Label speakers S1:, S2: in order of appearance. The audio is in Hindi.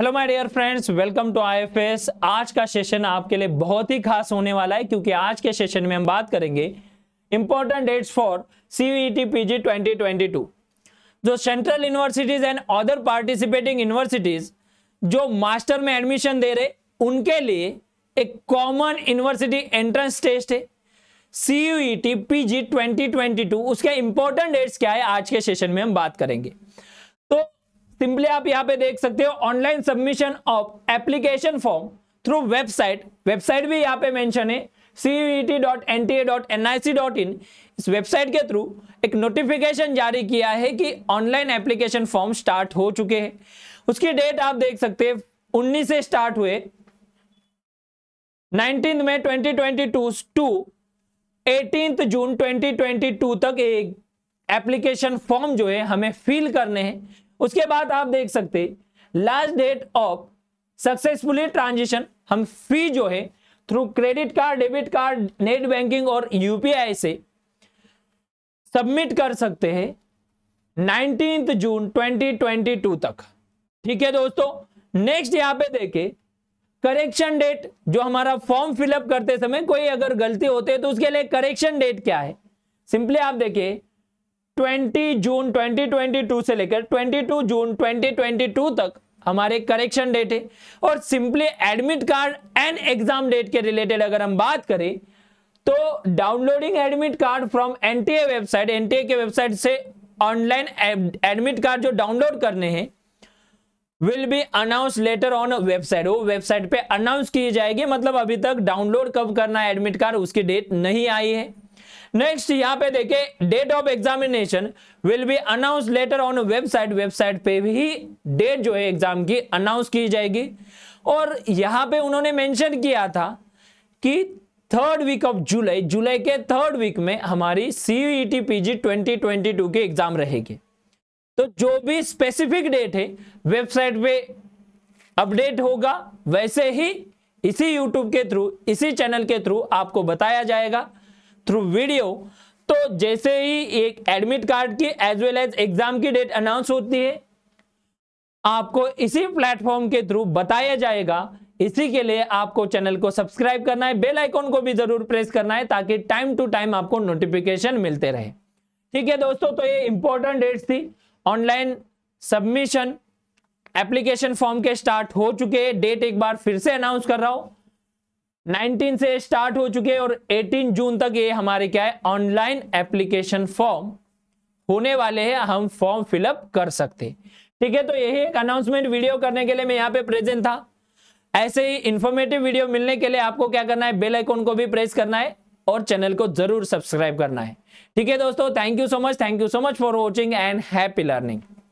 S1: hello my dear friends welcome to IFS आज का सेशन आपके लिए बहुत ही खास होने वाला है क्योंकि आज के सेशन में हम बात करेंगे important dates for CET PG 2022 जो central universities and other participating universities जो मास्टर में एडमिशन दे रहे उनके लिए एक कॉमन यूनिवर्सिटी एंट्रेंस टेस्ट है सीयूईटी पीजी ट्वेंटी उसके इंपॉर्टेंट डेट्स क्या है आज के सेशन में हम बात करेंगे तो सिंपली आप यहाँ पे देख सकते हो online submission of application form through website website भी यहाँ पे मेंशन है C dot N T A dot N I C dot in इस वेबसाइट के थ्रू एक नोटिफिकेशन जारी किया है कि ऑनलाइन एप्लीकेशन फॉर्म स्टार्ट हो चुके हैं उसकी डेट आप देख सकते हैं 19 से स्टार्ट हुए 19 में 2022 ट्वेंटी टू टू जून 2022 तक एक एप्लीकेशन फॉर्म जो है हमें फिल करने हैं उसके बाद आप देख सकते last date of successfully transaction हम फी जो है through credit card debit card net banking और यूपीआई से सबमिट कर सकते हैं नाइनटीन जून 2022 तक ठीक है दोस्तों नेक्स्ट यहां पे देखे करेक्शन डेट जो हमारा फॉर्म फिलअप करते समय कोई अगर गलती होते है तो उसके लिए करेक्शन डेट क्या है सिंपली आप देखिए 20 जून 2022 से लेकर 22 जून 2022 तक हमारे करेक्शन डेट है और simply admit card and exam date के रिलेटेड अगर हम बात करें तो downloading admit card from NTA website NTA के वेबसाइट से ऑनलाइन एडमिट कार्ड जो डाउनलोड करने हैं will be announce later on website वो वेबसाइट पे अनाउंस की जाएगी मतलब अभी तक डाउनलोड कब करना है एडमिट कार्ड उसकी डेट नहीं आई है नेक्स्ट यहाँ पे देखे date of examination will be announce later on website website पे भी डेट जो है एग्जाम की अनाउंस की जाएगी और यहाँ पे उन्होंने मेंशन किया था कि थर्ड वीक ऑफ जुलाई जुलाई के थर्ड वीक में हमारी सीईटी पीजी टू की एग्जाम रहेगी तो जो भी स्पेसिफिक डेट है वेबसाइट पे अपडेट होगा वैसे ही इसी यूट्यूब के थ्रू इसी चैनल के थ्रू आपको बताया जाएगा थ्रू वीडियो तो जैसे ही एक एडमिट कार्ड की एज वेल एज एग्जाम की डेट अनाउंस होती है आपको इसी प्लेटफॉर्म के थ्रू बताया जाएगा इसी के लिए आपको चैनल को सब्सक्राइब करना है बेल आइकॉन को भी जरूर प्रेस करना है ताकि टाइम टू टाइम आपको नोटिफिकेशन मिलते रहे ठीक है दोस्तों तो ये इंपॉर्टेंट डेट्स थी ऑनलाइन सबमिशन एप्लीकेशन फॉर्म के स्टार्ट हो चुके हैं डेट एक बार फिर से अनाउंस कर रहा हूं 19 से स्टार्ट हो चुके हैं और 18 जून तक ये हमारे क्या है ऑनलाइन एप्लीकेशन फॉर्म होने वाले हैं हम फॉर्म फिलअप कर सकते ठीक है तो यही एक अनाउंसमेंट वीडियो करने के लिए मैं यहाँ पे प्रेजेंट था ऐसे ही इंफॉर्मेटिव वीडियो मिलने के लिए आपको क्या करना है बेल आइकॉन को भी प्रेस करना है और चैनल को जरूर सब्सक्राइब करना है ठीक है दोस्तों thank you so much thank you so much for watching and happy learning